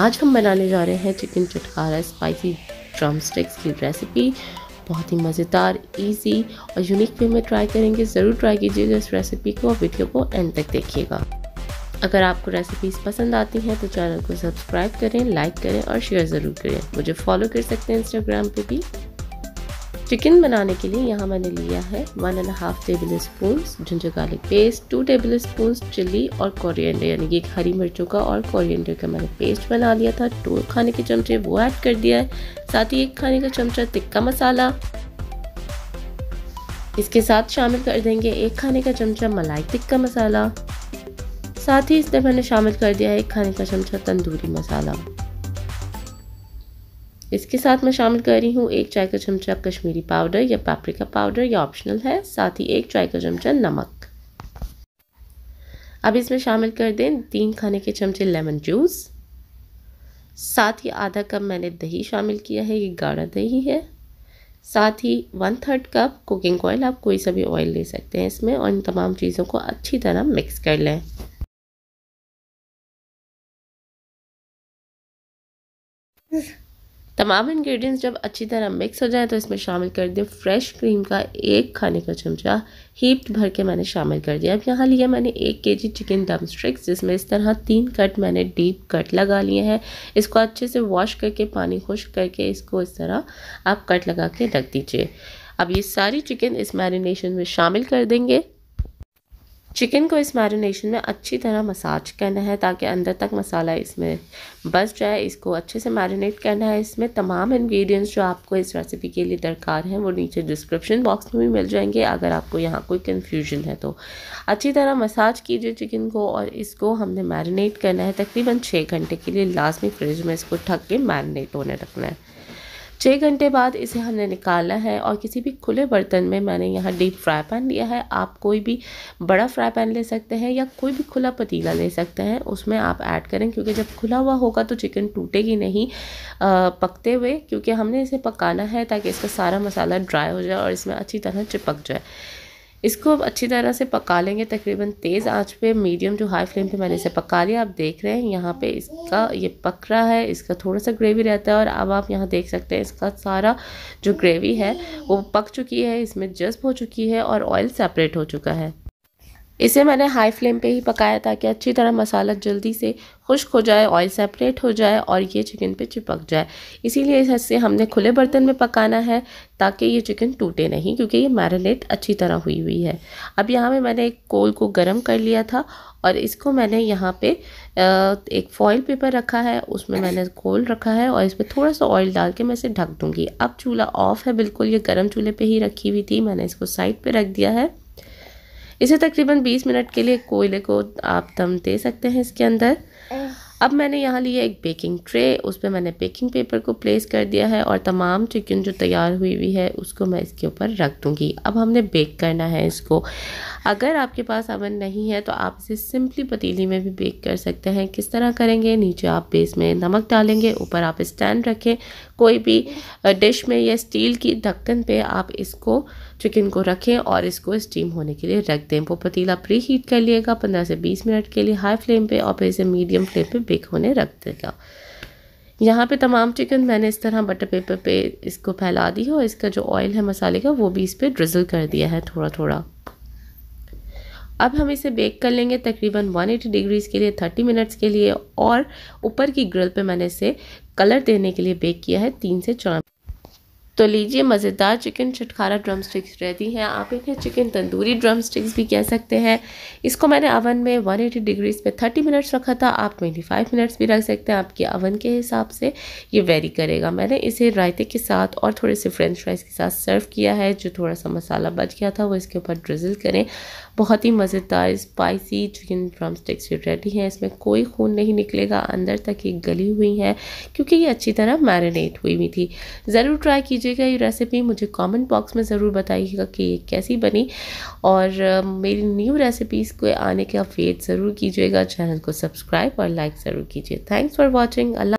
आज हम बनाने जा रहे हैं चिकन चटकारा स्पाइसी ड्रम स्टिक्स की रेसिपी बहुत ही मज़ेदार इजी और यूनिक वे में ट्राई करेंगे ज़रूर ट्राई कीजिएगा इस रेसिपी को और वीडियो को एंड तक देखिएगा अगर आपको रेसिपीज़ पसंद आती हैं तो चैनल को सब्सक्राइब करें लाइक करें और शेयर ज़रूर करें मुझे फॉलो कर सकते हैं इंस्टाग्राम पे भी चिकन बनाने के लिए यहाँ मैंने लिया है one and half tablespoon ginger garlic paste two tablespoon chili और कोरिएंडर यानी कि हरी मिर्चों का और कोरिएंडर का मैंने पेस्ट बना लिया था टू खाने के चमचे वो ऐड कर दिया है साथ ही एक खाने का चमचा तिक्का मसाला इसके साथ शामिल कर देंगे एक खाने का चमचा मलाई टिक्का मसाला साथ ही इसमें मैंने शामिल कर दिया है एक खाने का चमचा तंदूरी मसाला इसके साथ मैं शामिल कर रही हूँ एक चाय का चमचा कश्मीरी पाउडर या पैप्रिका पाउडर या ऑप्शनल है साथ ही एक चाय का चमचा नमक अब इसमें शामिल कर दें तीन खाने के चमचे लेमन जूस साथ ही आधा कप मैंने दही शामिल किया है ये गाढ़ा दही है साथ ही one third cup cooking oil आप कोई सा भी ऑयल ले सकते हैं इसमें और इन तमाम चीज़ों को अच्छी तरह मिक्स कर लें तमाम इंग्रेडिएंट्स जब अच्छी तरह मिक्स हो जाए तो इसमें शामिल कर दें फ्रेश क्रीम का एक खाने का चमचा हीप्ड भर के मैंने शामिल कर दिया अब यहाँ लिया मैंने एक के जी चिकन दम स्ट्रिक्स जिसमें इस तरह तीन कट मैंने डीप कट लगा लिए हैं इसको अच्छे से वॉश करके पानी खुश करके इसको इस तरह आप कट लगा के रख दीजिए अब ये सारी चिकन इस मैरिनेशन में शामिल कर देंगे चिकन को इस मैरिनेशन में अच्छी तरह मसाज करना है ताकि अंदर तक मसाला इसमें बस जाए इसको अच्छे से मैरिनेट करना है इसमें तमाम इंग्रेडिएंट्स जो आपको इस रेसिपी के लिए दरकार हैं वो नीचे डिस्क्रिप्शन बॉक्स में भी मिल जाएंगे अगर आपको यहाँ कोई कन्फ्यूजन है तो अच्छी तरह मसाज कीजिए चिकन को और इसको हमने मैरिनेट करना है तकरीबन छः घंटे के लिए लाजमी फ्रिज में इसको ठक के मैरिनेट होने रखना है छः घंटे बाद इसे हमने निकाला है और किसी भी खुले बर्तन में मैंने यहाँ डीप फ्राई पैन लिया है आप कोई भी बड़ा फ्राई पैन ले सकते हैं या कोई भी खुला पतीला ले सकते हैं उसमें आप ऐड करें क्योंकि जब खुला हुआ होगा तो चिकन टूटेगी नहीं आ, पकते हुए क्योंकि हमने इसे पकाना है ताकि इसका सारा मसाला ड्राई हो जाए और इसमें अच्छी तरह चिपक जाए इसको अब अच्छी तरह से पका लेंगे तकरीबन तेज़ आंच पे मीडियम टू हाई फ्लेम पे मैंने इसे पका लिया आप देख रहे हैं यहाँ पे इसका ये पक रहा है इसका थोड़ा सा ग्रेवी रहता है और अब आप यहाँ देख सकते हैं इसका सारा जो ग्रेवी है वो पक चुकी है इसमें जज्ब हो चुकी है और ऑयल सेपरेट हो चुका है इसे मैंने हाई फ्लेम पे ही पकाया ताकि अच्छी तरह मसाला जल्दी से खुश्क हो जाए ऑयल सेपरेट हो जाए और ये चिकन पे चिपक जाए इसीलिए इसे हमने खुले बर्तन में पकाना है ताकि ये चिकन टूटे नहीं क्योंकि ये मैरिनेट अच्छी तरह हुई हुई है अब यहाँ पे मैंने एक कोल को गर्म कर लिया था और इसको मैंने यहाँ पे एक फॉयल पेपर रखा है उसमें मैंने कोल रखा है और इस पर थोड़ा सा ऑयल डाल के मैं इसे ढक दूँगी अब चूल्हा ऑफ़ है बिल्कुल ये गर्म चूल्हे पर ही रखी हुई थी मैंने इसको साइड पर रख दिया है इसे तकरीबन 20 मिनट के लिए कोयले को आप दम दे सकते हैं इसके अंदर अब मैंने यहाँ लिया एक बेकिंग ट्रे उस पर मैंने बेकिंग पेपर को प्लेस कर दिया है और तमाम चिकन जो तैयार हुई हुई है उसको मैं इसके ऊपर रख दूँगी अब हमने बेक करना है इसको अगर आपके पास अवन नहीं है तो आप इसे सिंपली पतीली में भी बेक कर सकते हैं किस तरह करेंगे नीचे आप बेस में नमक डालेंगे ऊपर आप स्टैंड रखें कोई भी डिश uh, में या स्टील की ढक्कन पर आप इसको चिकन को रखें और इसको स्टीम होने के लिए रख दें वो पतीला प्री हीट कर लिएगा पंद्रह से बीस मिनट के लिए हाई फ्लेम पे और फिर इसे मीडियम फ्लेम पे बेक होने रख देगा यहाँ पे तमाम चिकन मैंने इस तरह बटर पेपर पे इसको फैला दी है और इसका जो ऑयल है मसाले का वो भी इस पर ड्रिजल कर दिया है थोड़ा थोड़ा अब हम इसे बेक कर लेंगे तकरीबन 180 डिग्रीज़ के लिए 30 मिनट्स के लिए और ऊपर की ग्रिल पे मैंने इसे कलर देने के लिए बेक किया है तीन से चार तो लीजिए मज़ेदार चिकन चटखारा ड्रम स्टिक्स रेडी हैं आप इन्हें चिकन तंदूरी ड्रम स्टिक्स भी कह सकते हैं इसको मैंने अवन में 180 डिग्रीज पर थर्टी मिनट्स रखा था आप 25 मिनट्स भी रख सकते हैं आपके अवन के हिसाब से ये वेरी करेगा मैंने इसे रायते के साथ और थोड़े से फ्रेंच फ्राइज़ के साथ सर्व किया है जो थोड़ा सा मसाला बच गया था वो इसके ऊपर ड्रिजल करें बहुत ही मज़ेदार spicy chicken drumsticks ready हैं इसमें कोई खून नहीं निकलेगा अंदर तक ये गली हुई हैं क्योंकि ये अच्छी तरह मैरिनेट हुई हुई थी ज़रूर ट्राई कीजिए कीजिएगा ये रेसिपी मुझे कमेंट बॉक्स में ज़रूर बताइएगा कि ये कैसी बनी और मेरी न्यू रेसिपीज़ को आने का वेट ज़रूर कीजिएगा चैनल को सब्सक्राइब और लाइक ज़रूर कीजिए थैंक्स फॉर वॉचिंग अल्लाह